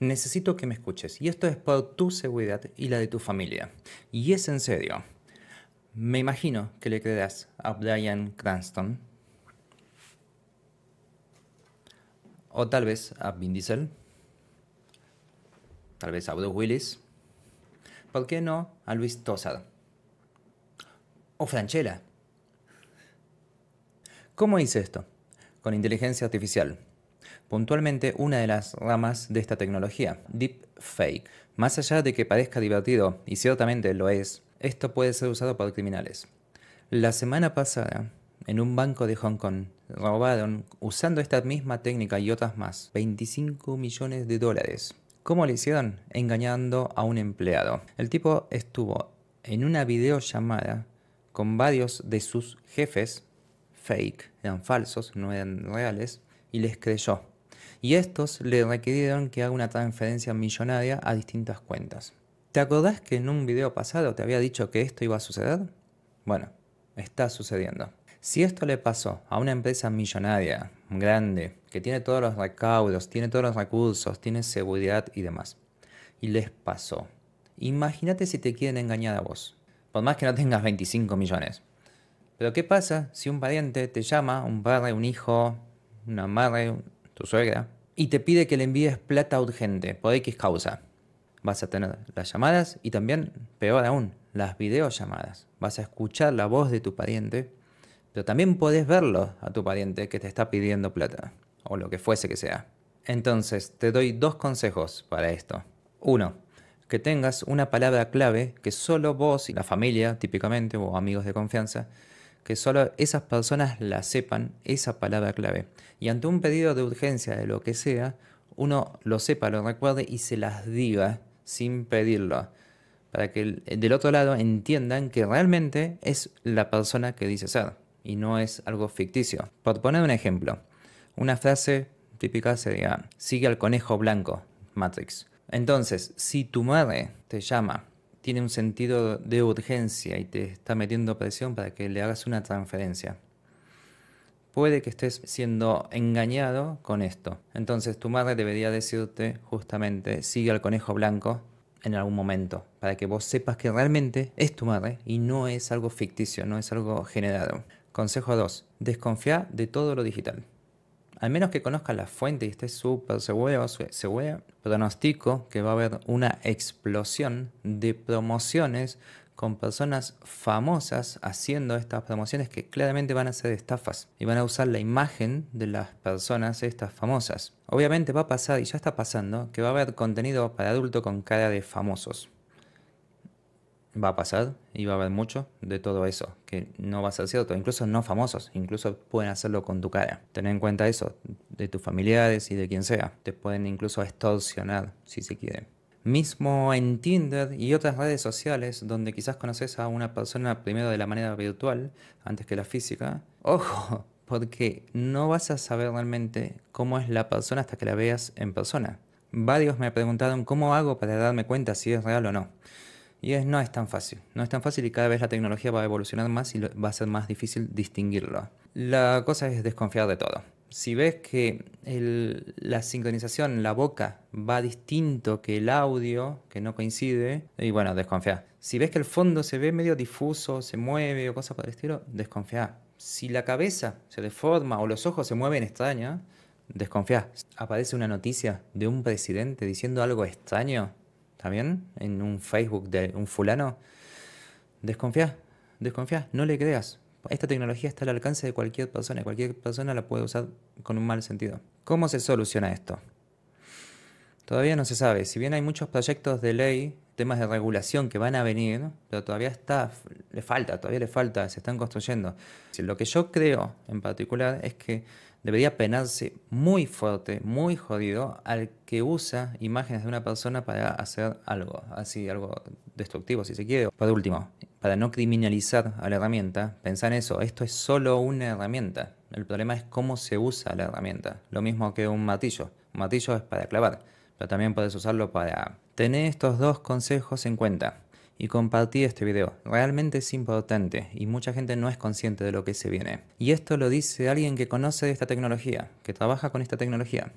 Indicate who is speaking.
Speaker 1: necesito que me escuches. Y esto es por tu seguridad y la de tu familia. Y es en serio. Me imagino que le creerás a Brian Cranston. O tal vez a Vin Diesel. Tal vez a Bruce Willis. ¿Por qué no a Luis Tosar? O Franchella. ¿Cómo hice esto? Con inteligencia artificial puntualmente una de las ramas de esta tecnología, deep fake, Más allá de que parezca divertido, y ciertamente lo es, esto puede ser usado por criminales. La semana pasada, en un banco de Hong Kong, robaron, usando esta misma técnica y otras más, 25 millones de dólares. ¿Cómo lo hicieron? Engañando a un empleado. El tipo estuvo en una videollamada con varios de sus jefes, fake, eran falsos, no eran reales, y les creyó y estos le requirieron que haga una transferencia millonaria a distintas cuentas. ¿Te acordás que en un video pasado te había dicho que esto iba a suceder? Bueno, está sucediendo. Si esto le pasó a una empresa millonaria, grande, que tiene todos los recaudos, tiene todos los recursos, tiene seguridad y demás, y les pasó, imagínate si te quieren engañar a vos, por más que no tengas 25 millones. Pero ¿qué pasa si un pariente te llama, un padre, un hijo, una madre, tu suegra, y te pide que le envíes plata urgente por X causa. Vas a tener las llamadas y también, peor aún, las videollamadas. Vas a escuchar la voz de tu pariente, pero también podés verlo a tu pariente que te está pidiendo plata, o lo que fuese que sea. Entonces, te doy dos consejos para esto. Uno, que tengas una palabra clave que solo vos y la familia, típicamente, o amigos de confianza, que solo esas personas la sepan, esa palabra clave. Y ante un pedido de urgencia de lo que sea, uno lo sepa, lo recuerde y se las diga sin pedirlo. Para que del otro lado entiendan que realmente es la persona que dice ser y no es algo ficticio. Por poner un ejemplo, una frase típica sería, sigue al conejo blanco, Matrix. Entonces, si tu madre te llama tiene un sentido de urgencia y te está metiendo presión para que le hagas una transferencia. Puede que estés siendo engañado con esto. Entonces tu madre debería decirte justamente, sigue al conejo blanco en algún momento, para que vos sepas que realmente es tu madre y no es algo ficticio, no es algo generado. Consejo 2. Desconfía de todo lo digital al menos que conozca la fuente y esté súper seguro, segura, pronostico que va a haber una explosión de promociones con personas famosas haciendo estas promociones que claramente van a ser estafas y van a usar la imagen de las personas estas famosas. Obviamente va a pasar y ya está pasando que va a haber contenido para adulto con cara de famosos va a pasar y va a haber mucho de todo eso, que no va a ser cierto, incluso no famosos, incluso pueden hacerlo con tu cara. Ten en cuenta eso, de tus familiares y de quien sea, te pueden incluso extorsionar si se quieren. Mismo en Tinder y otras redes sociales donde quizás conoces a una persona primero de la manera virtual antes que la física, ojo, porque no vas a saber realmente cómo es la persona hasta que la veas en persona. Varios me preguntaron cómo hago para darme cuenta si es real o no. Y es, no es tan fácil, no es tan fácil y cada vez la tecnología va a evolucionar más y va a ser más difícil distinguirlo. La cosa es desconfiar de todo. Si ves que la sincronización, la boca, va distinto que el audio, que no coincide, y bueno, desconfía. Si ves que el fondo se ve medio difuso, se mueve o cosas por el estilo, desconfía. Si la cabeza se deforma o los ojos se mueven extraño, desconfía. Aparece una noticia de un presidente diciendo algo extraño, también En un Facebook de un fulano. Desconfía, desconfía, no le creas. Esta tecnología está al alcance de cualquier persona y cualquier persona la puede usar con un mal sentido. ¿Cómo se soluciona esto? Todavía no se sabe. Si bien hay muchos proyectos de ley, temas de regulación que van a venir, pero todavía está, le falta, todavía le falta, se están construyendo. Lo que yo creo en particular es que debería penarse muy fuerte, muy jodido al que usa imágenes de una persona para hacer algo, así algo destructivo si se quiere. Por último, para no criminalizar a la herramienta, pensar en eso, esto es solo una herramienta. El problema es cómo se usa la herramienta. Lo mismo que un matillo. Un martillo es para clavar, pero también puedes usarlo para... Tener estos dos consejos en cuenta y compartir este video. Realmente es importante y mucha gente no es consciente de lo que se viene. Y esto lo dice alguien que conoce de esta tecnología, que trabaja con esta tecnología.